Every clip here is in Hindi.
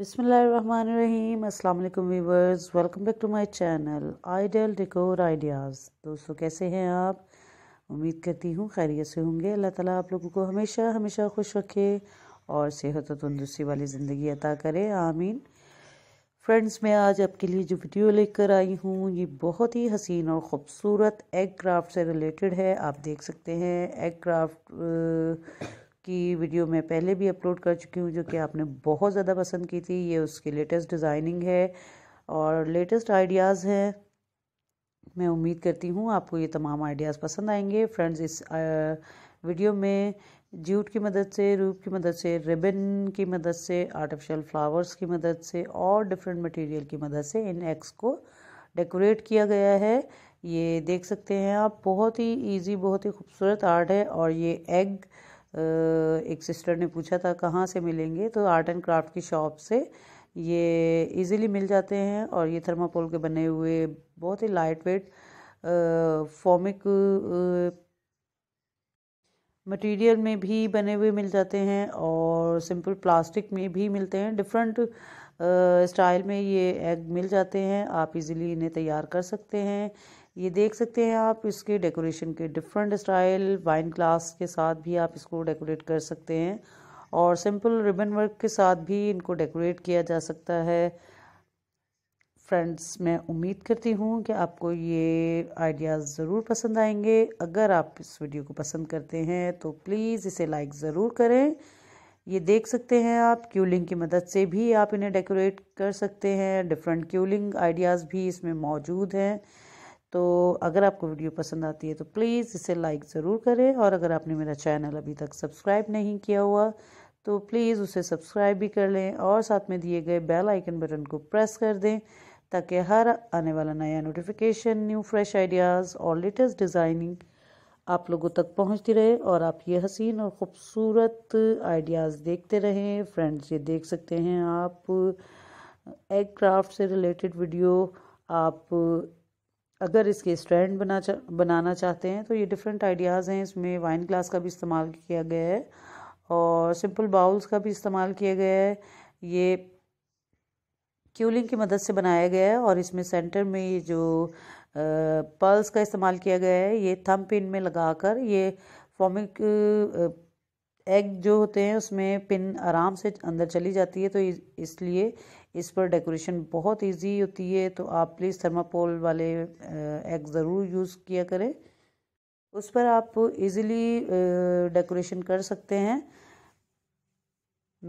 अस्सलाम वालेकुम viewers welcome back to my channel ideal decor ideas दोस्तों कैसे हैं आप उम्मीद करती हूँ खैरियत से होंगे अल्लाह ताला आप लोगों को हमेशा हमेशा खुश रखे और सेहत और तंदुरुस्ती वाली ज़िंदगी अता करे आमीन फ्रेंड्स मैं आज आपके लिए जो वीडियो लेकर आई हूँ ये बहुत ही हसीन और ख़ूबसूरत एग क्राफ्ट से रिलेटेड है आप देख सकते हैं एग क्राफ्ट की वीडियो मैं पहले भी अपलोड कर चुकी हूँ जो कि आपने बहुत ज़्यादा पसंद की थी ये उसकी लेटेस्ट डिज़ाइनिंग है और लेटेस्ट आइडियाज़ हैं मैं उम्मीद करती हूँ आपको ये तमाम आइडियाज़ पसंद आएंगे फ्रेंड्स इस वीडियो में जूट की मदद से रूप की मदद से रिबन की मदद से आर्टिफिशियल फ्लावर्स की मदद से और डिफरेंट मटेरियल की मदद से इन एक्स को डेकोरेट किया गया है ये देख सकते हैं आप बहुत ही इजी बहुत ही खूबसूरत आर्ट है और ये एग एक सिस्टर ने पूछा था कहाँ से मिलेंगे तो आर्ट एंड क्राफ्ट की शॉप से ये इजीली मिल जाते हैं और ये थर्मापोल के बने हुए बहुत ही लाइट वेट फॉमिक मटेरियल में भी बने हुए मिल जाते हैं और सिंपल प्लास्टिक में भी मिलते हैं डिफरेंट स्टाइल में ये एग मिल जाते हैं आप इजीली इन्हें तैयार कर सकते हैं ये देख सकते हैं आप इसके डेकोरेशन के डिफरेंट स्टाइल वाइन ग्लास के साथ भी आप इसको डेकोरेट कर सकते हैं और सिंपल रिबन वर्क के साथ भी इनको डेकोरेट किया जा सकता है फ्रेंड्स मैं उम्मीद करती हूँ कि आपको ये आइडियाज़ ज़रूर पसंद आएंगे अगर आप इस वीडियो को पसंद करते हैं तो प्लीज़ इसे लाइक ज़रूर करें ये देख सकते हैं आप क्यूलिंग की मदद से भी आप इन्हें डेकोरेट कर सकते हैं डिफरेंट क्यूलिंग आइडियाज़ भी इसमें मौजूद हैं तो अगर आपको वीडियो पसंद आती है तो प्लीज़ इसे लाइक ज़रूर करें और अगर आपने मेरा चैनल अभी तक सब्सक्राइब नहीं किया हुआ तो प्लीज़ उसे सब्सक्राइब भी कर लें और साथ में दिए गए बेल आइकन बटन को प्रेस कर दें ताकि हर आने वाला नया नोटिफिकेशन न्यू फ्रेश आइडियाज़ और लेटेस्ट डिज़ाइनिंग आप लोगों तक पहुंचती रहे और आप ये हसीन और ख़ूबसूरत आइडियाज़ देखते रहें फ्रेंड्स ये देख सकते हैं आप एग क्राफ्ट से रिलेटेड वीडियो आप अगर इसके स्टैंड बना चा, बनाना चाहते हैं तो ये डिफरेंट आइडियाज़ हैं इसमें वाइन ग्लास का भी इस्तेमाल किया गया है और सिंपल बाउल्स का भी इस्तेमाल किया गया है ये क्यूलिंग की मदद से बनाया गया है और इसमें सेंटर में ये जो पर्ल्स का इस्तेमाल किया गया है ये थम पिन में लगाकर ये फॉमिक एग जो होते हैं उसमें पिन आराम से अंदर चली जाती है तो इसलिए इस पर डेकोरेशन बहुत इजी होती है तो आप प्लीज़ थर्मापोल वाले एग ज़रूर यूज़ किया करें उस पर आप इजीली डेकोरेशन कर सकते हैं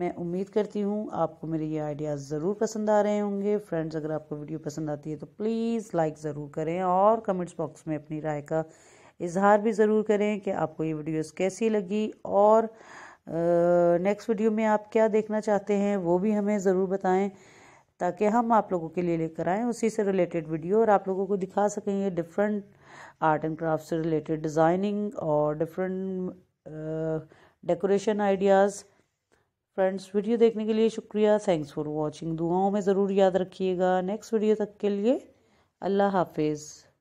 मैं उम्मीद करती हूँ आपको मेरे ये आइडियाज़ ज़रूर पसंद आ रहे होंगे फ्रेंड्स अगर आपको वीडियो पसंद आती है तो प्लीज़ लाइक ज़रूर करें और कमेंट्स बॉक्स में अपनी राय का इजहार भी ज़रूर करें कि आपको ये वीडियोस कैसी लगी और नेक्स्ट वीडियो में आप क्या देखना चाहते हैं वो भी हमें ज़रूर बताएं ताकि हम आप लोगों के लिए लेकर आएँ उसी से रिलेटेड वीडियो और आप लोगों को दिखा सकें ये डिफरेंट आर्ट एंड क्राफ्ट से रिलेटेड डिज़ाइनिंग और different decoration ideas friends video देखने के लिए शुक्रिया थैंक्स फॉर वॉचिंग दुआओं में ज़रूर याद रखिएगा नेक्स्ट वीडियो तक के लिए अल्लाह हाफिज़